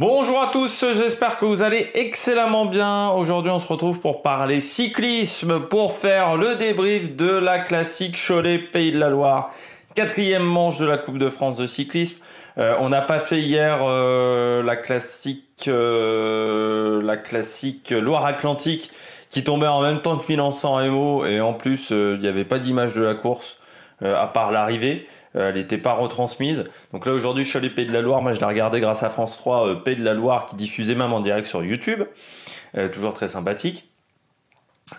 Bonjour à tous, j'espère que vous allez excellemment bien. Aujourd'hui, on se retrouve pour parler cyclisme, pour faire le débrief de la classique Cholet Pays de la Loire, quatrième manche de la Coupe de France de cyclisme. Euh, on n'a pas fait hier euh, euh, la classique, Loire-Atlantique qui tombait en même temps que Milan-San Remo et en plus, il n'y avait pas d'image de la course à part l'arrivée. Euh, elle n'était pas retransmise. Donc là aujourd'hui je suis allé Pays de la Loire, moi je l'ai regardé grâce à France 3 euh, Pays de la Loire qui diffusait même en direct sur YouTube. Euh, toujours très sympathique.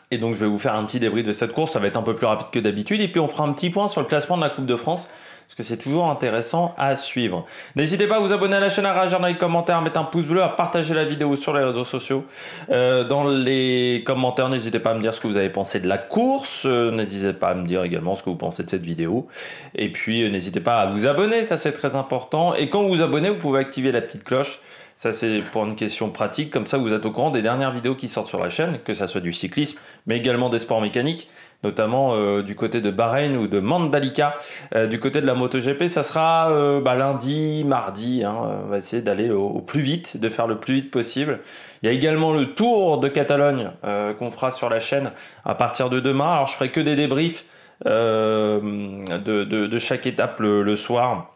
Et donc je vais vous faire un petit débris de cette course, ça va être un peu plus rapide que d'habitude, et puis on fera un petit point sur le classement de la Coupe de France, parce que c'est toujours intéressant à suivre. N'hésitez pas à vous abonner à la chaîne, à réagir dans les commentaires, à mettre un pouce bleu, à partager la vidéo sur les réseaux sociaux. Euh, dans les commentaires, n'hésitez pas à me dire ce que vous avez pensé de la course, euh, n'hésitez pas à me dire également ce que vous pensez de cette vidéo. Et puis euh, n'hésitez pas à vous abonner, ça c'est très important. Et quand vous vous abonnez, vous pouvez activer la petite cloche. Ça, c'est pour une question pratique. Comme ça, vous êtes au courant des dernières vidéos qui sortent sur la chaîne, que ça soit du cyclisme, mais également des sports mécaniques notamment euh, du côté de Bahreïn ou de Mandalika. Euh, du côté de la MotoGP, ça sera euh, bah, lundi, mardi. Hein. On va essayer d'aller au, plus vite, de faire le plus vite possible. Il y a également le Tour de Catalogne qu'on fera sur la chaîne à partir de demain. Alors je ferai que des débriefs de, chaque étape le, soir.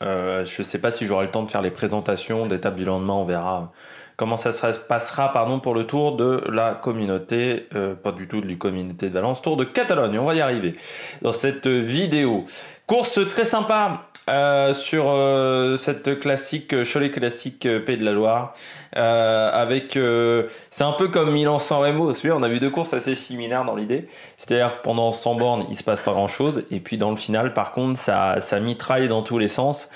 je ne sais pas si j'aurai le temps de faire les présentations d'étapes du lendemain, on verra comment ça se passera pardon, pour le tour de la communauté, euh, pas du tout de la communauté de Valence, tour de Catalogne. On va y arriver dans cette vidéo. Course très sympa euh, sur euh, cette classique euh, Cholet classique paix de la Loire avec c'est un peu comme Milan San Remo on a vu deux courses assez similaires dans l'idée c'est-à-dire que pendant 100 bornes il se passe pas grand chose et puis dans le final par contre ça ça mitraille dans tous les sens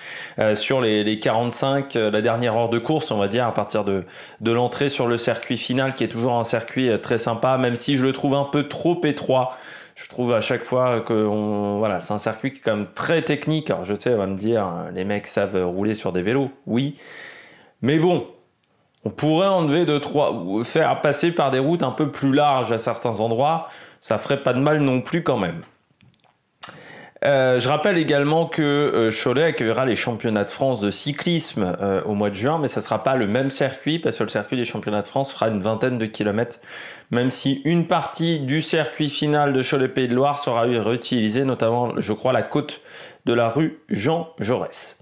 sur les, les 45 la dernière heure de course on va dire à partir de de l'entrée sur le circuit final qui est toujours un circuit très sympa même si je le trouve un peu trop étroit je trouve à chaque fois que voilà, c'est un circuit qui est quand même très technique. Alors je sais, on va me dire, euh, les mecs savent rouler sur des vélos, oui. Mais bon, on pourrait enlever deux, trois, faire passer par des routes un peu plus larges à certains endroits. Ça ferait pas de mal non plus quand même. Euh, je rappelle également que euh, Cholet accueillera les championnats de France de cyclisme euh, au mois de juin, mais ce ne sera pas le même circuit parce que le circuit des championnats de France fera une vingtaine de kilomètres, même si une partie du circuit final de Cholet Pays de Loire sera réutilisée, notamment, je crois, la côte de la rue Jean Jaurès.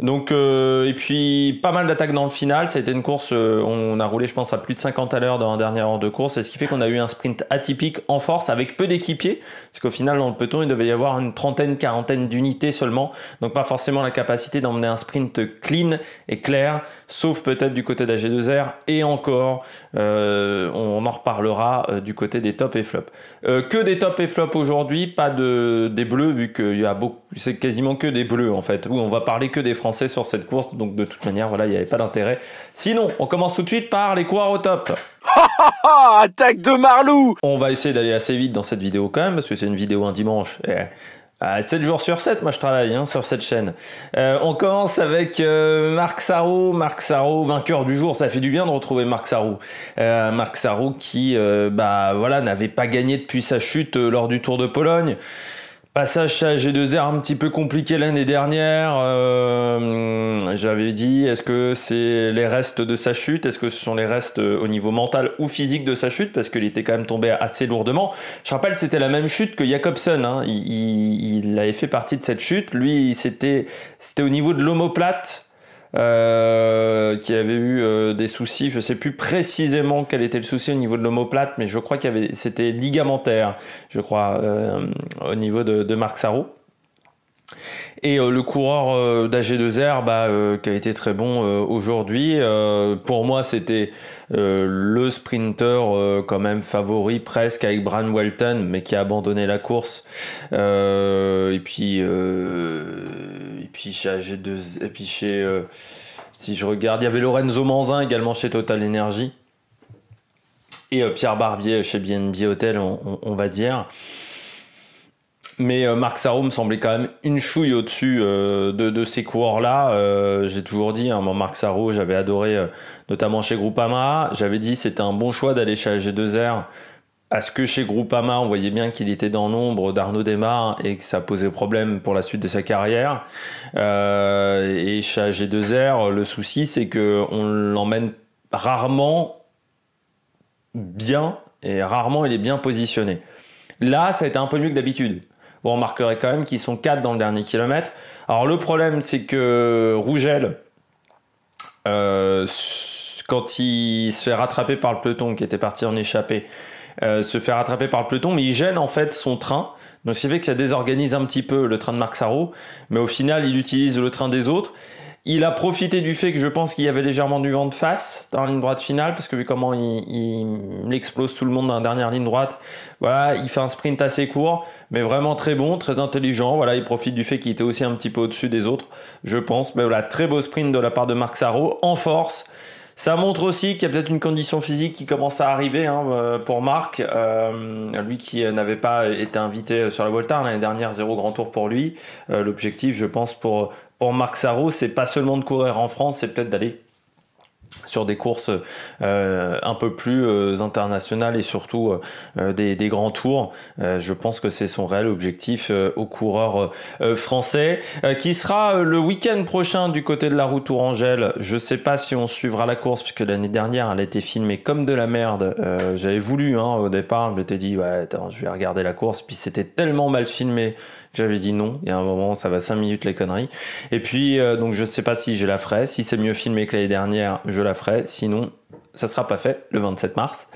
Donc euh, et puis pas mal d'attaques dans le final. Ça a été une course. Euh, on a roulé, je pense, à plus de 50 à l'heure dans la dernière heure de course. Et ce qui fait qu'on a eu un sprint atypique en force avec peu d'équipiers, parce qu'au final dans le peloton il devait y avoir une trentaine, quarantaine d'unités seulement. Donc pas forcément la capacité d'emmener un sprint clean et clair, sauf peut-être du côté d'AG2R. Et encore, euh, on en reparlera du côté des top et flops. que des tops et flops aujourd'hui, pas de des bleus vu qu'il y a beaucoup, c'est quasiment que des bleus en fait. Où on va parler que des sur cette course. Donc de toute manière, voilà, il n'y avait pas d'intérêt. Sinon, on commence tout de suite par les coureurs au top. Attaque de Marlou On va essayer d'aller assez vite dans cette vidéo quand même, parce que c'est une vidéo un dimanche. Et... Eh, 7 jours sur 7, moi je travaille hein, sur cette chaîne. Euh, on commence avec euh, Marc Sarro, Marc Sarro, vainqueur du jour. Ça fait du bien de retrouver Marc Sarro. Euh, Marc Sarrou qui bah, voilà, n'avait pas gagné depuis sa chute lors du Tour de Pologne. Passage à G2R un petit peu compliqué l'année dernière. Euh, j'avais dit, est-ce que c'est les restes de sa chute Est-ce que ce sont les restes euh, au niveau mental ou physique de sa chute Parce qu'il était quand même tombé assez lourdement. Je rappelle, c'était la même chute que Jacobson. Hein. Il, il, avait fait partie de cette chute. Lui, c'était au niveau de l'omoplate. Euh, qui avait eu euh, des soucis. Je ne sais plus précisément quel était le souci au niveau de l'homoplate, mais je crois que c'était ligamentaire, je crois, euh, au niveau de, Marc Sarro. Et le coureur d'AG2R, bah, qui a été très bon aujourd'hui, pour moi c'était le sprinter quand même favori presque avec Bran Welton, mais qui a abandonné la course. et puis puis et puis chez. Euh, si je regarde, il y avait Lorenzo Manzin également chez Total Energy. Et euh, Pierre Barbier chez BNB Hotel, on, va dire. Mais euh, Marc Sarro me semblait quand même une chouille au-dessus de, ces coureurs-là. j'ai toujours dit, hein, moi, Marc Sarro, j'avais adoré, notamment chez Groupama. J'avais dit c'était un bon choix d'aller chez AG2R parce que chez Groupama, on voyait bien qu'il était dans l'ombre d'Arnaud Desmar et que ça posait problème pour la suite de sa carrière. Euh, et chez AG2R, le souci, c'est qu'on l'emmène rarement bien et rarement il est bien positionné. Là, ça a été un peu mieux que d'habitude. Vous remarquerez quand même qu'ils sont 4 dans le dernier kilomètre. Alors le problème, c'est que Rougel, euh, quand il se fait rattraper par le peloton qui était parti en échappée, euh, se faire attraper par le peloton, mais il gêne en fait son train. Donc, ce qui fait que ça désorganise un petit peu le train de Marc Sarro, mais au final, il utilise le train des autres. Il a profité du fait que je pense qu'il y avait légèrement du vent de face dans la ligne droite finale, parce que vu comment il, explose tout le monde dans la dernière ligne droite, voilà, il fait un sprint assez court, mais vraiment très bon, très intelligent. Voilà, il profite du fait qu'il était aussi un petit peu au-dessus des autres, je pense. Mais voilà, très beau sprint de la part de Marc Sarro, en force. Ça montre aussi qu'il y a peut-être une condition physique qui commence à arriver hein, euh, pour Marc, euh, lui qui n'avait pas été invité sur la Volta l'année dernière, zéro grand tour pour lui. Euh, l'objectif, je pense, pour, pour Marc Sarro, c'est pas seulement de courir en France, c'est peut-être d'aller sur des courses euh, un peu plus euh, internationales et surtout euh, des, grands tours. je pense que c'est son réel objectif aux coureurs français, qui sera le week-end prochain du côté de la route Tourangelle. Je ne sais pas si on suivra la course, puisque l'année dernière, elle a été filmée comme de la merde. J'avais voulu hein, au départ, je m'étais dit, ouais, je vais regarder la course, puis c'était tellement mal filmé j'avais dit non. Il y a un moment, ça va 5 minutes les conneries. Et puis, euh, donc, je ne sais pas si je la ferai. Si c'est mieux filmé que l'année dernière, je la ferai. Sinon, ça sera pas fait le 27 mars.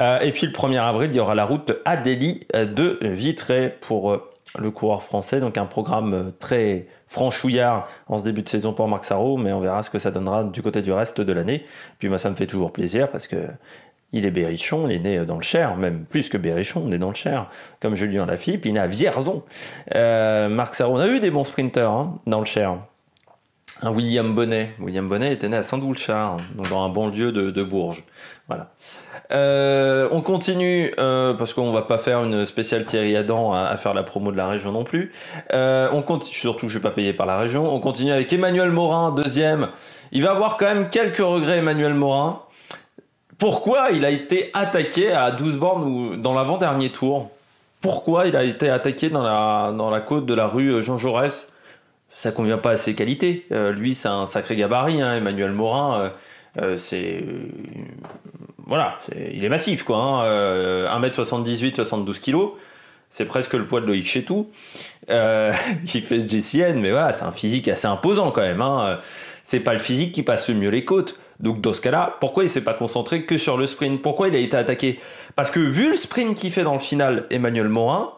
Euh, et puis, le 1er avril, il y aura la route à Delhi euh, de Vitré pour le coureur français. Donc, un programme très franchouillard en ce début de saison pour Marc Sarro, mais on verra ce que ça donnera du côté du reste de l'année. Puis, ça me fait toujours plaisir parce que il est Berrichon, il est né euh, dans le Cher, même plus que Berrichon, il est dans le Cher, comme Julien Lafilippe, il est né à Vierzon. Euh, Marc Sarro, on a eu des bons sprinters hein, dans le Cher. Un William Bonnet. William Bonnet était né à Saint-Doulchard, dans un banlieue de, de Bourges. Voilà. Euh, on continue, parce qu'on va pas faire une spéciale Thierry Adam à, faire la promo de la région non plus. on continue, surtout que je suis pas payé par la région. On continue avec Emmanuel Morin, deuxième. Il va avoir quand même quelques regrets, Emmanuel Morin pourquoi il a été attaqué à 12 bornes ou dans l'avant-dernier tour Pourquoi il a été attaqué dans la, dans la côte de la rue Jean Jaurès Ça convient pas à ses qualités. Euh, lui, c'est un sacré gabarit, hein, Emmanuel Morin. Euh, euh, c'est voilà, il est massif quoi. 1m78, 72 kg. C'est presque le poids de Loïc Chetou, euh, qui fait JCN, mais voilà, c'est un physique assez imposant quand même. Hein. C'est pas le physique qui passe le mieux les côtes. Donc dans ce cas-là, pourquoi il s'est pas concentré que sur le sprint Pourquoi il a été attaqué Parce que vu le sprint qu'il fait dans le final, Emmanuel Morin,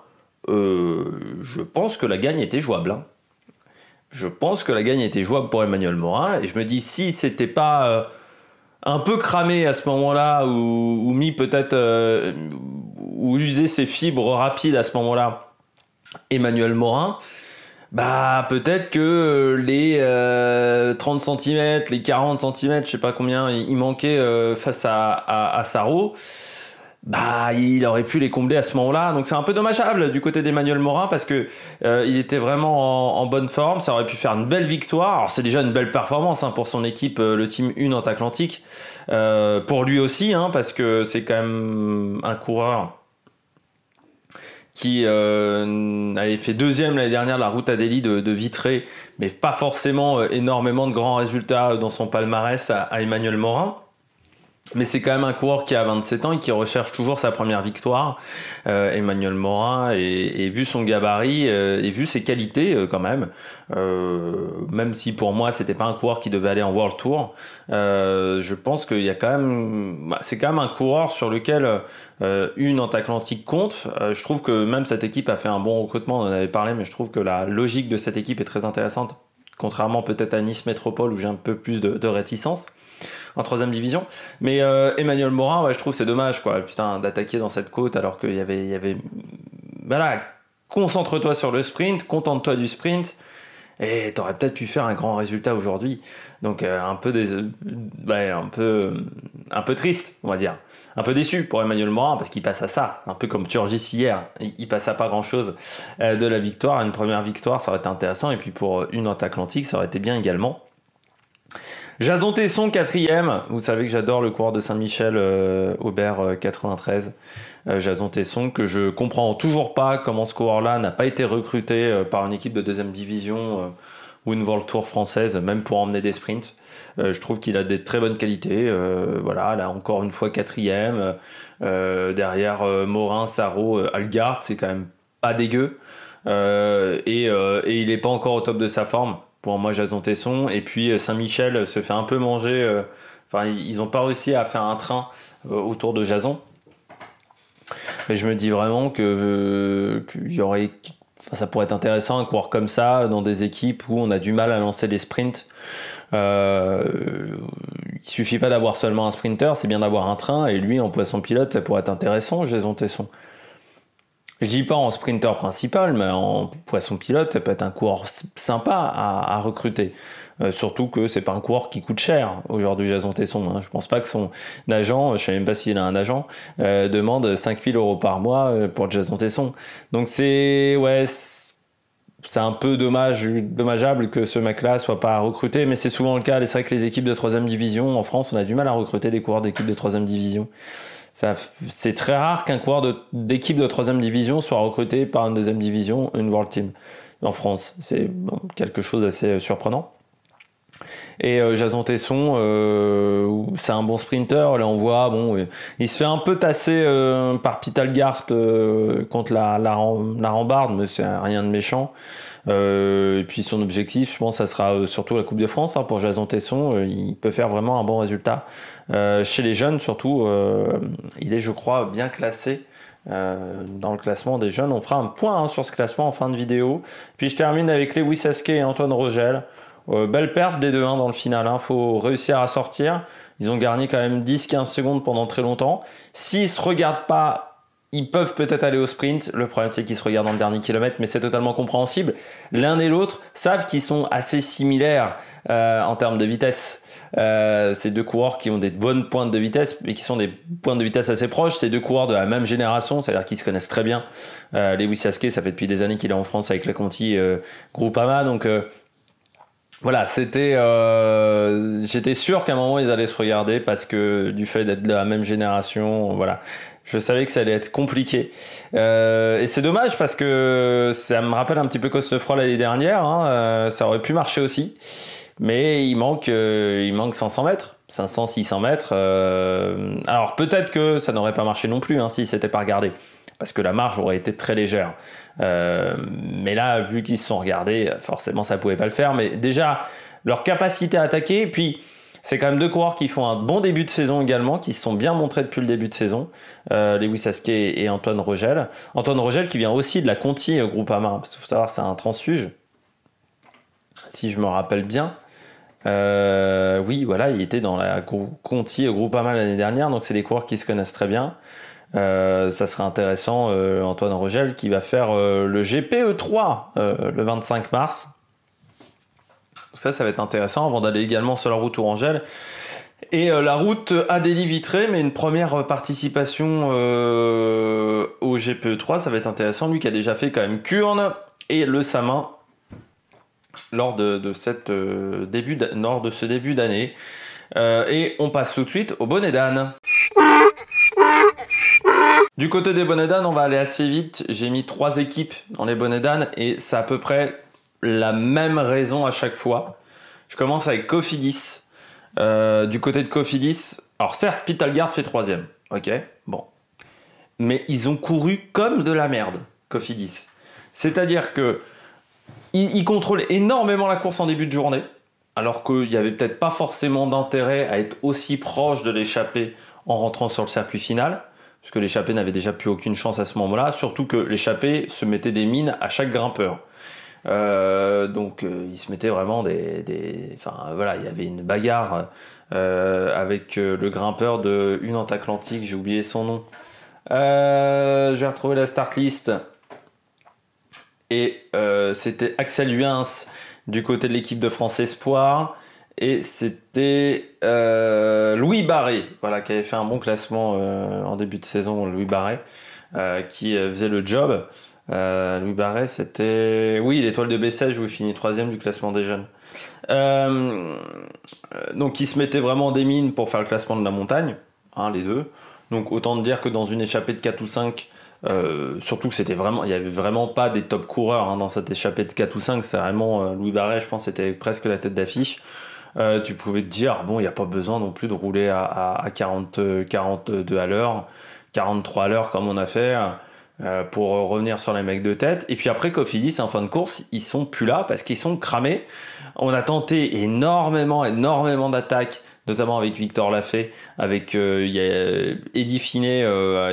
euh, je pense que la gagne était jouable. Hein. Je pense que la gagne était jouable pour Emmanuel Morin. Et je me dis, si c'était pas euh, un peu cramé à ce moment-là, ou, mis peut-être, euh, ou usé ses fibres rapides à ce moment-là, Emmanuel Morin, bah peut-être que euh, les 30 euh, cm, les 40 cm, je sais pas combien il manquait euh, face à, à, Saro. Bah, il aurait pu les combler à ce moment-là. Donc c'est un peu dommageable du côté d'Emmanuel Morin parce que il était vraiment en, bonne forme. Ça aurait pu faire une belle victoire. Alors c'est déjà une belle performance hein, pour son équipe, le Team 1 en Atlantique. pour lui aussi, hein, parce que c'est quand même un coureur qui euh, avait fait deuxième l'année dernière la route à Delhi de, Vitré, mais pas forcément euh, énormément de grands résultats euh, dans son palmarès à Emmanuel Morin. Mais c'est quand même un coureur qui a 27 ans et qui recherche toujours sa première victoire. Euh, Emmanuel Morin, et, vu son gabarit euh, et vu ses qualités euh, quand même, euh, même si pour moi c'était pas un coureur qui devait aller en World Tour, je pense qu'il y a quand même, bah, c'est quand même un coureur sur lequel une Atlantique compte. je trouve que même cette équipe a fait un bon recrutement, on en avait parlé, mais je trouve que la logique de cette équipe est très intéressante, contrairement peut-être à Nice Métropole où j'ai un peu plus de réticence en troisième division. Mais euh, Emmanuel Morin, je trouve c'est dommage quoi, putain, d'attaquer dans cette côte alors qu'il y avait, il avait, voilà, concentre-toi sur le sprint, contente-toi du sprint. Et t'aurais peut-être pu faire un grand résultat aujourd'hui, donc euh, un peu des, un peu, un peu triste, on va dire, un peu déçu pour Emmanuel Morin parce qu'il passe à ça, un peu comme Turgis hier, il, passe à pas grand-chose euh, de la victoire, une première victoire, ça aurait été intéressant, et puis pour une autre Atlantique, ça aurait été bien également. Jason Tesson, quatrième. Vous savez que j'adore le coureur de Saint-Michel, euh, Aubert 93. Euh, euh, Jason Tesson, que je comprends toujours pas comment ce coureur-là n'a pas été recruté par une équipe de deuxième division ou une World Tour française, même pour emmener des sprints. je trouve qu'il a des très bonnes qualités. voilà, là encore une fois quatrième. derrière Morin, Sarro, Algard, c'est quand même pas dégueu. et, il n'est pas encore au top de sa forme pour moi Jason Tesson. Et puis euh, Saint-Michel euh, se fait un peu manger. Euh, enfin, ils n'ont pas réussi à faire un train autour de Jason. Mais je me dis vraiment que y aurait, ça pourrait être intéressant à coureur comme ça dans des équipes où on a du mal à lancer des sprints. il il suffit pas d'avoir seulement un sprinter, c'est bien d'avoir un train. Et lui, en poisson pilote, ça pourrait être intéressant, Jason Tesson. Je dis pas en sprinter principal, mais en poisson pilote, ça peut être un coureur sympa à, recruter. Euh, surtout que c'est pas un coureur qui coûte cher aujourd'hui Jason Tesson. Hein, je pense pas que son agent, je sais même pas s'il a un agent, euh, demande 5000 euros par mois euh, pour Jason Tesson. Donc c'est ouais, c'est un peu dommage, dommageable que ce mec-là soit pas recruté, mais c'est souvent le cas. C'est vrai que les équipes de 3 troisième division en France, on a du mal à recruter des coureurs d'équipe de 3 troisième division c'est très rare qu'un coureur d'équipe de troisième division soit recruté par une deuxième division, une World Team en France. C'est quelque chose d'assez euh, surprenant. Et euh, Jason Tesson, euh, c'est un bon sprinter. Là, on voit, bon, il, se fait un peu tasser par Pitalgart contre la, la, rambarde, mais c'est rien de méchant. et puis son objectif, je pense, ça sera surtout la Coupe de France hein, pour Jason Tesson. il peut faire vraiment un bon résultat. Euh, chez les jeunes, surtout, euh, il est, je crois, bien classé euh, dans le classement des jeunes. On fera un point hein, sur ce classement en fin de vidéo. Puis je termine avec Lewis Aske et Antoine Rogel. belle perf des deux hein, dans le final. Il hein. faut réussir à sortir. Ils ont garni quand même 10-15 secondes pendant très longtemps. S'ils se regardent pas, ils peuvent peut-être aller au sprint. Le problème, c'est qu'ils se regardent dans le dernier kilomètre, mais c'est totalement compréhensible. L'un et l'autre savent qu'ils sont assez similaires en termes de vitesse. Euh, ces deux coureurs qui ont des bonnes pointes de vitesse mais qui sont des pointes de vitesse assez proches. Ces deux coureurs de la même génération, c'est-à-dire qu'ils se connaissent très bien. Euh, Lewis Sasquet, ça fait depuis des années qu'il est en France avec la Conti euh, Groupama. Donc euh, voilà, c'était. J'étais sûr qu'à un moment ils allaient se regarder parce que du fait d'être de la même génération, voilà. Je savais que ça allait être compliqué. Euh, et c'est dommage parce que ça me rappelle un petit peu Costefroid l'année dernière. Hein, ça aurait pu marcher aussi mais il manque, euh, il manque 500 mètres. 500, 600 mètres. Euh, alors peut-être que ça n'aurait pas marché non plus hein, ne s'étaient pas regardés. parce que la marge aurait été très légère. Euh, mais là, vu qu'ils se sont regardés, forcément ça ne pouvait pas le faire. Mais déjà, leur capacité à attaquer, puis c'est quand même deux coureurs qui font un bon début de saison également, qui se sont bien montrés depuis le début de saison, euh, Lewis et Antoine Rogel. Antoine Rogel qui vient aussi de la Conti Groupama, parce qu'il faut savoir c'est un transfuge, si je me rappelle bien. Euh, oui, voilà, il était dans la Conti au groupe mal l'année dernière, donc c'est des coureurs qui se connaissent très bien. Euh, ça serait intéressant, euh, Antoine Rogel, qui va faire le GPE3 le 25 mars. Ça, ça va être intéressant avant d'aller également sur la route Orangelle. Et la route Adélie Vitré, mais une première participation au GPE3, ça va être intéressant. Lui qui a déjà fait quand même Kurne et le Samin lors de, cette, euh, début de ce début d'année. Euh, et on passe tout de suite au bonnet d'âne. Du côté des bonnets on va aller assez vite. J'ai mis trois équipes dans les bonnets d'âne et c'est à peu près la même raison à chaque fois. Je commence avec Cofidis. Euh, du côté de Cofidis, alors certes, Pitalgard fait troisième. Ok, bon. Mais ils ont couru comme de la merde, Cofidis. C'est-à-dire que il, contrôle énormément la course en début de journée, alors qu'il n'y avait peut-être pas forcément d'intérêt à être aussi proche de l'échappée en rentrant sur le circuit final, Parce que l'échappé n'avait déjà plus aucune chance à ce moment-là, surtout que l'échappé se mettait des mines à chaque grimpeur. Euh, donc euh, il se mettait vraiment des, Enfin voilà, il y avait une bagarre euh, avec le grimpeur de Une Atlantique, j'ai oublié son nom. je vais retrouver la start list. Et euh, c'était Axel Huens du côté de l'équipe de France Espoir. Et c'était euh, Louis Barret, voilà, qui avait fait un bon classement euh, en début de saison, Louis Barret, qui faisait le job. Louis Barret, c'était... Oui, l'étoile de Bessèges où il finit troisième du classement des jeunes. donc il se mettait vraiment des mines pour faire le classement de la montagne, hein, les deux. Donc autant dire que dans une échappée de 4 ou 5, euh, surtout que c'était vraiment, il n'y avait vraiment pas des top coureurs hein, dans cette échappée de 4 ou 5. C'est vraiment euh, Louis Barret, je pense, c'était presque la tête d'affiche. Euh, tu pouvais te dire, bon, il n'y a pas besoin non plus de rouler à, 40, 42 à l'heure, 43 à l'heure comme on a fait. pour revenir sur les mecs de tête. Et puis après, Cofidis, en fin de course, ils sont plus là parce qu'ils sont cramés. On a tenté énormément, énormément d'attaques notamment avec Victor Laffey, avec euh, y a, euh, Eddie Finet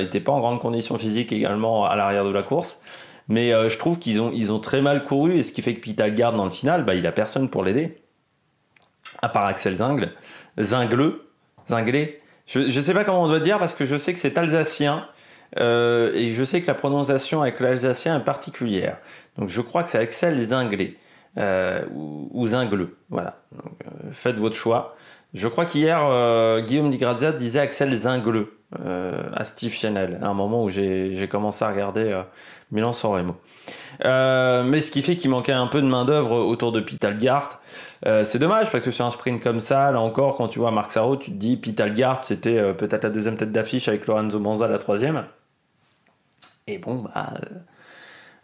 n'était euh, pas en grande condition physique également à l'arrière de la course. Mais je trouve qu'ils ont, ils ont très mal couru, et ce qui fait que Pitalgarde, dans le final, bah, il a personne pour l'aider. À part Axel Zingle. Zingleux. Zinglé. Je ne sais pas comment on doit dire, parce que je sais que c'est alsacien. et je sais que la prononciation avec l'alsacien est particulière. Donc je crois que c'est Axel Zinglé ou, ou, Zingleux. Voilà. faites votre choix. Je crois qu'hier, euh, Guillaume Di Grazia disait Axel Zingleux euh, à Steve Chanel, à un moment où j'ai commencé à regarder euh, Milan San mais ce qui fait qu'il manquait un peu de main-d'œuvre autour de Pitalgart. c'est dommage parce que sur un sprint comme ça, là encore, quand tu vois Marc Sarro, tu te dis Pitalgart, c'était peut-être la deuxième tête d'affiche avec Lorenzo Monza, la troisième. Et bon, bah.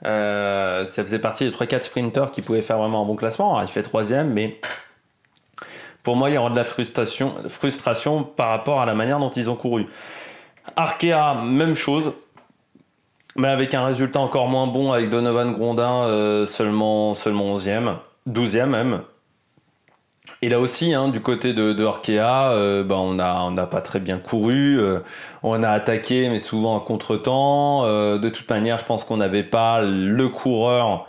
ça faisait partie des 3-4 sprinteurs qui pouvaient faire vraiment un bon classement. il fait troisième, mais pour moi, il y aura de la frustration, frustration par rapport à la manière dont ils ont couru. Arkea, même chose, mais avec un résultat encore moins bon avec Donovan Grondin, euh, seulement, seulement 11e, 12e même. Et là aussi, hein, du côté de, Arkea, euh, bah, on n'a on a pas très bien couru, euh, on a attaqué, mais souvent à contre-temps. de toute manière, je pense qu'on n'avait pas le coureur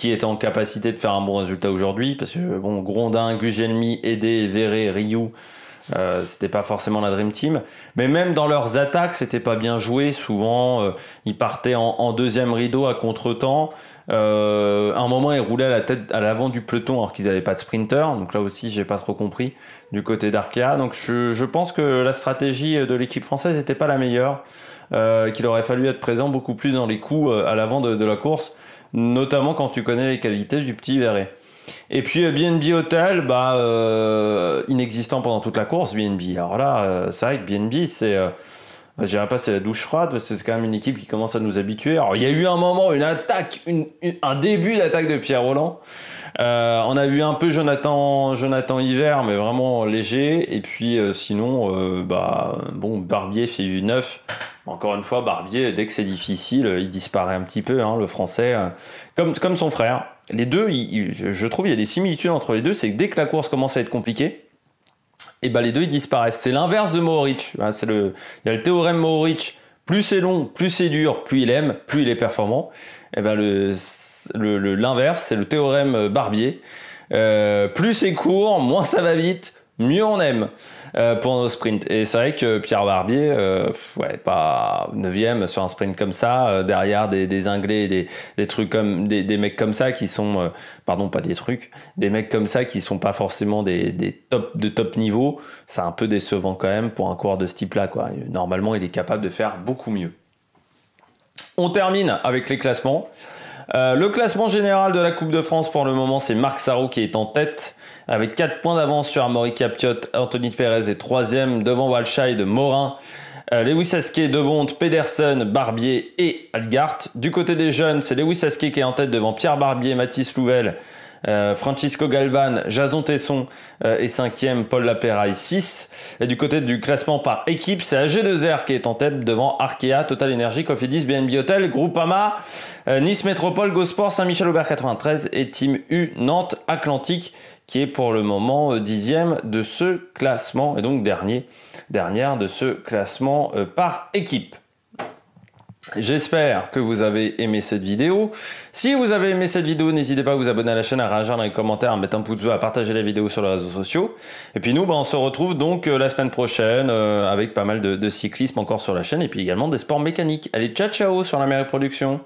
qui était en capacité de faire un bon résultat aujourd'hui, parce que bon, Grondin, Gugelmi, Aidé, Verré, Ryu, ce euh, c'était pas forcément la Dream Team. Mais même dans leurs attaques, c'était pas bien joué. Souvent, euh, ils partaient en, deuxième rideau à contre-temps. Euh, à un moment, ils roulaient à la tête, à l'avant du peloton, alors qu'ils n'avaient pas de sprinter. Donc là aussi, j'ai pas trop compris du côté d'Arkea. Donc je, pense que la stratégie de l'équipe française n'était pas la meilleure. qu'il aurait fallu être présent beaucoup plus dans les coups à l'avant de la course notamment quand tu connais les qualités du petit verré Et puis BNB euh, Hotel, bah, euh, inexistant pendant toute la course, BNB. Alors là, euh, c'est vrai que BNB, c'est... j'ai pas c'est la douche froide parce que c'est quand même une équipe qui commence à nous habituer. Alors il y a eu un moment, une attaque, un début d'attaque de Pierre Roland. Euh, on a vu un peu Jonathan, Jonathan Hiver, mais vraiment léger. Et puis euh, sinon, euh, bah, bon, Barbier fait 9. Encore une fois, Barbier, dès que c'est difficile, il disparaît un petit peu, hein, le français. Comme, comme son frère. Les deux, je trouve, il y a des similitudes entre les deux. C'est que dès que la course commence à être compliquée, et bah les deux ils disparaissent. C'est l'inverse de Mohoric. Hein, c'est le, il y a le théorème Mohoric. Plus c'est long, plus c'est dur, plus il aime, plus il est performant. Et ben le l'inverse, c'est le théorème euh, Barbier. Euh, plus c'est court, moins ça va vite, mieux on aime euh, pour nos sprints. Et c'est vrai que Pierre Barbier, ouais, pas 9 sur un sprint comme ça, derrière des, des des, trucs comme des, mecs comme ça qui sont, pardon, pas des trucs, des mecs comme ça qui sont pas forcément des, top de top niveau. C'est un peu décevant quand même pour un coureur de ce type-là. Normalement, il est capable de faire beaucoup mieux. On termine avec les classements. Euh, le classement général de la Coupe de France pour le moment, c'est Marc Sarro qui est en tête avec 4 points d'avance sur Amaury Capiot. Anthony Perez est 3 devant de Morin, euh, Lewis Lewis De Debonte, Pedersen, Barbier et Algart. Du côté des jeunes, c'est Lewis Aske qui est en tête devant Pierre Barbier, Mathis Louvel, euh, Francisco Galvan, Jason Tesson et euh, 5 cinquième, Paul Lapéraille 6. Et du côté du classement par équipe, c'est AG2R qui est en tête devant Arkea, Total Energy, 10, BNB Hotel, Groupama, euh, Nice Métropole, GoSport, Saint-Michel-Aubert 93 et Team U Nantes Atlantique qui est pour le moment dixième de ce classement et donc dernier, dernière de ce classement par équipe. J'espère que vous avez aimé cette vidéo. Si vous avez aimé cette vidéo, n'hésitez pas à vous abonner à la chaîne, à réagir dans les commentaires, à mettre un pouce bleu, à partager la vidéo sur les réseaux sociaux. Et puis nous, bah, on se retrouve donc euh, la semaine prochaine euh, avec pas mal de, de cyclisme encore sur la chaîne et puis également des sports mécaniques. Allez, ciao ciao sur la meilleure production.